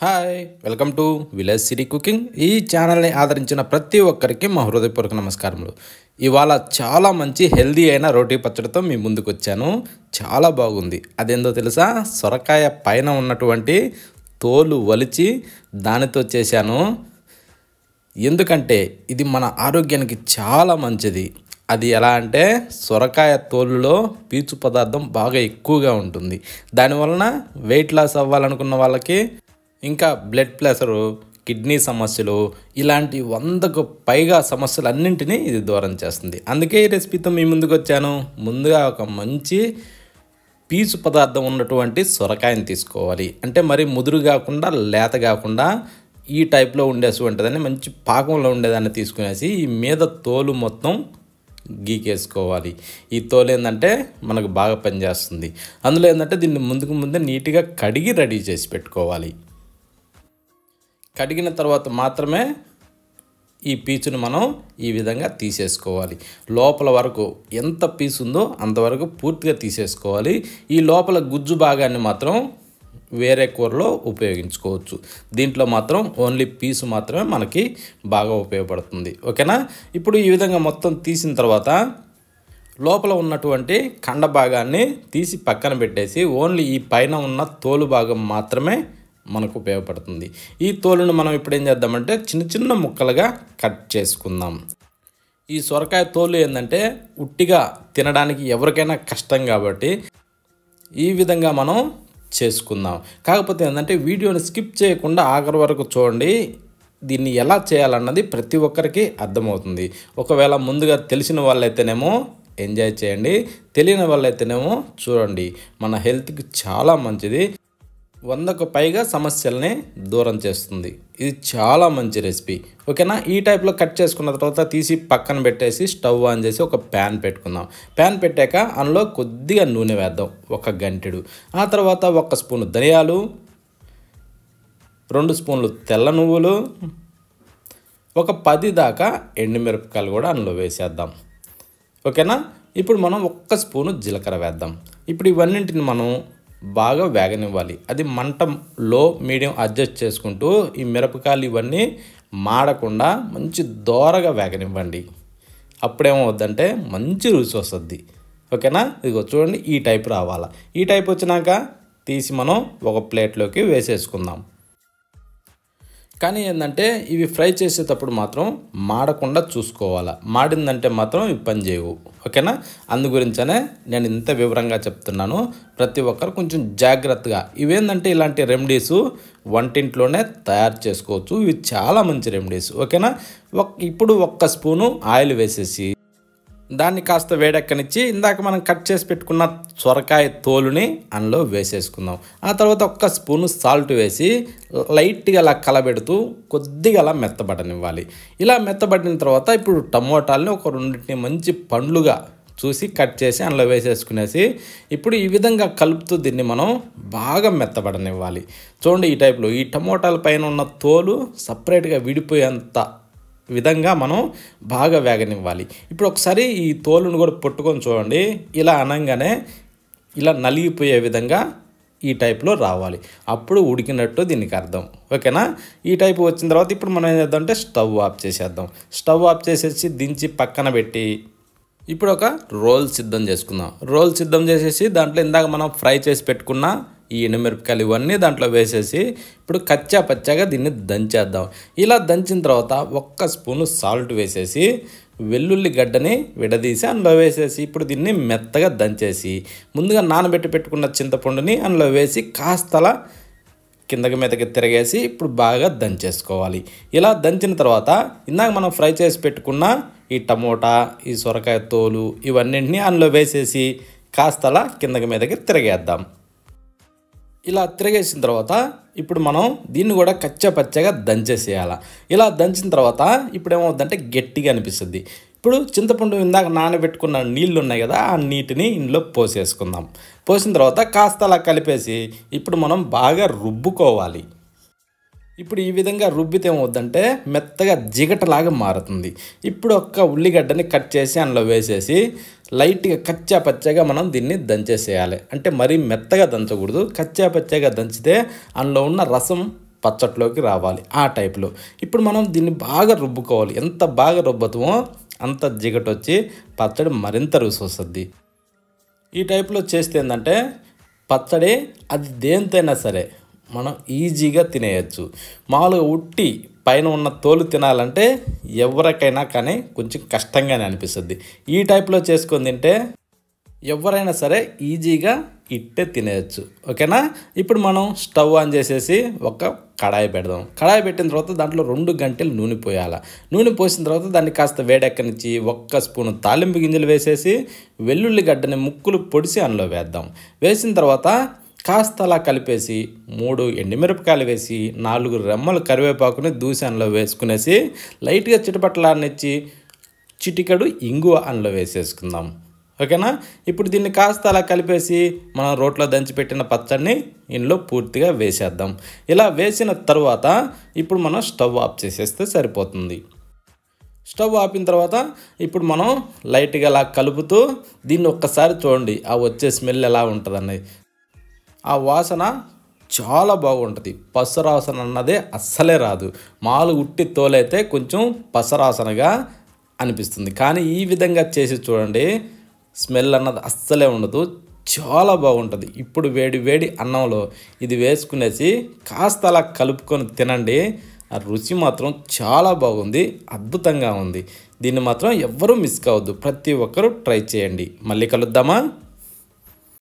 hi welcome to village city cooking ఈ ఛానల్ని ఆదరించిన ప్రతి ఒక్కరికి మా హృదయపూర్వక నమస్కారములు ఇవాళ చాలా మంచి హెల్దీ అయిన రోటీ పచ్చడితో మీ ముందుకు వచ్చాను చాలా బాగుంది అదేందో తెలుసా సొరకాయ పైన ఉన్నటువంటి తోలు వలిచి దానితో చేశాను ఎందుకంటే ఇది మన ఆరోగ్యానికి చాలా మంచిది అది ఎలా అంటే సొరకాయ తోలులో పీచు పదార్థం బాగా ఎక్కువగా ఉంటుంది దానివలన వెయిట్ లాస్ అవ్వాలనుకున్న వాళ్ళకి ఇంకా బ్లడ్ ప్రెషరు కిడ్నీ సమస్యలు ఇలాంటి వందకు పైగా సమస్యలు అన్నింటినీ ఇది దూరం చేస్తుంది అందుకే ఈ రెసిపీతో మీ ముందుకు వచ్చాను ముందుగా ఒక మంచి పీచు పదార్థం ఉన్నటువంటి సొరకాయని తీసుకోవాలి అంటే మరి ముదురు కాకుండా లేత కాకుండా ఈ టైప్లో ఉండేటువంటిదని మంచి పాకంలో ఉండేదాన్ని తీసుకునేసి ఈ మీద తోలు మొత్తం గీకేసుకోవాలి ఈ తోలు ఏంటంటే మనకు బాగా పనిచేస్తుంది అందులో ఏంటంటే దీన్ని ముందుకు ముందే నీట్గా కడిగి రెడీ చేసి పెట్టుకోవాలి కడిగిన తర్వాత మాత్రమే ఈ పీచును మనం ఈ విధంగా తీసేసుకోవాలి లోపల వరకు ఎంత పీచు ఉందో అంతవరకు పూర్తిగా తీసేసుకోవాలి ఈ లోపల గుజ్జు భాగాన్ని మాత్రం వేరే కూరలో ఉపయోగించుకోవచ్చు దీంట్లో మాత్రం ఓన్లీ పీసు మాత్రమే మనకి బాగా ఉపయోగపడుతుంది ఓకేనా ఇప్పుడు ఈ విధంగా మొత్తం తీసిన తర్వాత లోపల ఉన్నటువంటి కండ భాగాన్ని తీసి పక్కన పెట్టేసి ఓన్లీ ఈ పైన ఉన్న తోలు భాగం మాత్రమే మనకు ఉపయోగపడుతుంది ఈ తోలును మనం ఇప్పుడు ఏం చేద్దామంటే చిన్న చిన్న ముక్కలుగా కట్ చేసుకుందాం ఈ సొరకాయ తోలు ఏంటంటే ఉట్టిగా తినడానికి ఎవరికైనా కష్టం కాబట్టి ఈ విధంగా మనం చేసుకుందాం కాకపోతే ఏంటంటే వీడియోని స్కిప్ చేయకుండా ఆఖరి వరకు చూడండి దీన్ని ఎలా చేయాలన్నది ప్రతి ఒక్కరికి అర్థమవుతుంది ఒకవేళ ముందుగా తెలిసిన వాళ్ళైతేనేమో ఎంజాయ్ చేయండి తెలియని వాళ్ళైతేనేమో చూడండి మన హెల్త్కి చాలా మంచిది వందకు పైగా సమస్యల్ని దూరం చేస్తుంది ఇది చాలా మంచి రెసిపీ ఓకేనా ఈ టైప్లో కట్ చేసుకున్న తర్వాత తీసి పక్కన పెట్టేసి స్టవ్ ఆన్ చేసి ఒక ప్యాన్ పెట్టుకుందాం ప్యాన్ పెట్టాక అందులో కొద్దిగా నూనె వేద్దాం ఒక గంటెడు ఆ తర్వాత ఒక స్పూను ధనియాలు రెండు స్పూన్లు తెల్ల నువ్వులు ఒక పది దాకా ఎండుమిరపకాయలు కూడా అందులో వేసేద్దాం ఓకేనా ఇప్పుడు మనం ఒక్క స్పూను జీలకర్ర వేద్దాం ఇప్పుడు ఇవన్నింటిని మనం బాగా వేగనివ్వాలి అది మంట లో మీడియం అడ్జస్ట్ చేసుకుంటూ ఈ మిరపకాయలు ఇవన్నీ మాడకుండా మంచి దోరగా వేగనివ్వండి అప్పుడేమవుద్దంటే మంచి రుచి వస్తుంది ఓకేనా ఇదిగో చూడండి ఈ టైప్ రావాలా ఈ టైప్ వచ్చినాక తీసి మనం ఒక ప్లేట్లోకి వేసేసుకుందాం కానీ ఏంటంటే ఇవి ఫ్రై చేసేటప్పుడు మాత్రం మాడకుండా చూసుకోవాలి మాడిందంటే మాత్రం ఇవి పని చేయవు ఓకేనా అందు గురించనే నేను ఇంత వివరంగా చెప్తున్నాను ప్రతి ఒక్కరు కొంచెం జాగ్రత్తగా ఇవేందంటే ఇలాంటి రెమెడీస్ వంటింట్లోనే తయారు చేసుకోవచ్చు ఇవి చాలా మంచి రెమెడీస్ ఓకేనా ఇప్పుడు ఒక్క స్పూను ఆయిల్ వేసేసి దాన్ని కాస్త వేడెక్కనిచ్చి ఇందాక మనం కట్ చేసి పెట్టుకున్న సొరకాయ తోలుని అందులో వేసేసుకుందాం ఆ తర్వాత ఒక్క స్పూన్ సాల్ట్ వేసి లైట్గా అలా కలబెడుతూ కొద్దిగా అలా మెత్తబడనివ్వాలి ఇలా మెత్తబడిన తర్వాత ఇప్పుడు టమోటాలని ఒక రెండింటిని మంచి పండ్లుగా చూసి కట్ చేసి అందులో వేసేసుకునేసి ఇప్పుడు ఈ విధంగా కలుపుతూ దీన్ని మనం బాగా మెత్తబడనివ్వాలి చూడండి ఈ టైప్లో ఈ టమోటాల పైన ఉన్న తోలు సపరేట్గా విడిపోయేంత విధంగా మనం బాగా వేగనివ్వాలి ఇప్పుడు ఒకసారి ఈ తోలును కూడా పట్టుకొని చూడండి ఇలా అనగానే ఇలా నలిగిపోయే విధంగా ఈ టైప్లో రావాలి అప్పుడు ఉడికినట్టు దీనికి అర్థం ఓకేనా ఈ టైప్ వచ్చిన తర్వాత ఇప్పుడు మనం ఏం చేద్దాం అంటే స్టవ్ ఆఫ్ చేసేద్దాం స్టవ్ ఆఫ్ చేసేసి దించి పక్కన పెట్టి ఇప్పుడు ఒక రోల్ సిద్ధం చేసుకుందాం రోల్ సిద్ధం చేసేసి దాంట్లో ఇందాక మనం ఫ్రై చేసి పెట్టుకున్న ఈ ఎండుమిరపకాయలు ఇవన్నీ దాంట్లో వేసేసి ఇప్పుడు కచ్చా పచ్చాగా దీన్ని దంచేద్దాం ఇలా దంచిన తర్వాత ఒక్క స్పూను సాల్ట్ వేసేసి వెల్లుల్లి గడ్డని విడదీసి అందులో వేసేసి ఇప్పుడు దీన్ని మెత్తగా దంచేసి ముందుగా నానబెట్టి పెట్టుకున్న చింతపండుని అందులో వేసి కాస్తలా కిందకి మీదకి తిరగేసి ఇప్పుడు బాగా దంచేసుకోవాలి ఇలా దంచిన తర్వాత ఇందాక మనం ఫ్రై చేసి పెట్టుకున్న ఈ టమోటా ఈ సొరకాయ తోలు ఇవన్నింటినీ అందులో వేసేసి కాస్తలా కిందకి మీదకి తిరగేద్దాం ఇలా తిరగేసిన తర్వాత ఇప్పుడు మనం దీన్ని కూడా కచ్చపచ్చగా దంచేసేయాల ఇలా దంచిన తర్వాత ఇప్పుడు ఏమవుతుందంటే గట్టిగా అనిపిస్తుంది ఇప్పుడు చింతపండు ఇందాక నానబెట్టుకున్న నీళ్ళు ఉన్నాయి కదా ఆ నీటిని ఇందులో పోసేసుకుందాం పోసిన తర్వాత కాస్త అలా కలిపేసి ఇప్పుడు మనం బాగా రుబ్బుకోవాలి ఇప్పుడు ఈ విధంగా రుబ్బితే ఏమవుతుందంటే మెత్తగా జిగటలాగా మారుతుంది ఇప్పుడు ఒక్క ఉల్లిగడ్డని కట్ చేసి అందులో వేసేసి లైట్గా కచ్చా పచ్చగా మనం దీన్ని దంచేసేయాలి అంటే మరీ మెత్తగా దంచకూడదు కచ్చా పచ్చగా దంచితే అందులో ఉన్న రసం పచ్చట్లోకి రావాలి ఆ టైప్లో ఇప్పుడు మనం దీన్ని బాగా రుబ్బుకోవాలి ఎంత బాగా రుబ్బతమో అంత వచ్చి పచ్చడి మరింత రుసి వస్తుంది ఈ టైప్లో చేస్తే ఏంటంటే పచ్చడి అది దేనితైనా సరే మనం ఈజీగా తినేయచ్చు మామూలుగా ఉట్టి పైన ఉన్న తోలు తినాలంటే ఎవరికైనా కానీ కొంచెం కష్టంగానే అనిపిస్తుంది ఈ టైప్లో చేసుకొని తింటే ఎవరైనా సరే ఈజీగా ఇట్టే తినేయచ్చు ఓకేనా ఇప్పుడు మనం స్టవ్ ఆన్ చేసేసి ఒక కడాయి పెడదాం కడాయి పెట్టిన తర్వాత దాంట్లో రెండు గంటలు నూనె పోయాలి నూనె పోసిన తర్వాత దాన్ని కాస్త వేడెక్కనిచ్చి ఒక్క స్పూను తాలింపు గింజలు వేసేసి వెల్లుల్లిగడ్డని ముక్కులు పొడిసి అందులో వేద్దాం వేసిన తర్వాత కాస్త అలా కలిపేసి మూడు ఎండిమిరపకాయలు వేసి నాలుగు రెమ్మలు కరివేపాకుని దూసాన్లో వేసుకునేసి లైట్గా చిటపట్లాడనిచ్చి చిటికడు ఇంగువ అందులో వేసేసుకుందాం ఓకేనా ఇప్పుడు దీన్ని కాస్త అలా కలిపేసి మనం రోట్లో దంచిపెట్టిన పచ్చడిని ఇందులో పూర్తిగా వేసేద్దాం ఇలా వేసిన తర్వాత ఇప్పుడు మనం స్టవ్ ఆఫ్ చేసేస్తే సరిపోతుంది స్టవ్ ఆపిన తర్వాత ఇప్పుడు మనం లైట్గా అలా కలుపుతూ దీన్ని ఒక్కసారి చూడండి ఆ వచ్చే స్మెల్ ఎలా ఉంటుంది ఆ వాసన చాలా బాగుంటుంది పసరాసన అన్నదే అస్సలే రాదు మాలు ఉట్టి తోలైతే కొంచెం పసరాసనగా అనిపిస్తుంది కానీ ఈ విధంగా చేసి చూడండి స్మెల్ అన్నది అస్సలే ఉండదు చాలా బాగుంటుంది ఇప్పుడు వేడి వేడి అన్నంలో ఇది వేసుకునేసి కాస్త అలా కలుపుకొని తినండి ఆ రుచి మాత్రం చాలా బాగుంది అద్భుతంగా ఉంది దీన్ని మాత్రం ఎవ్వరూ మిస్ కావద్దు ప్రతి ఒక్కరూ ట్రై చేయండి మళ్ళీ కలుద్దామా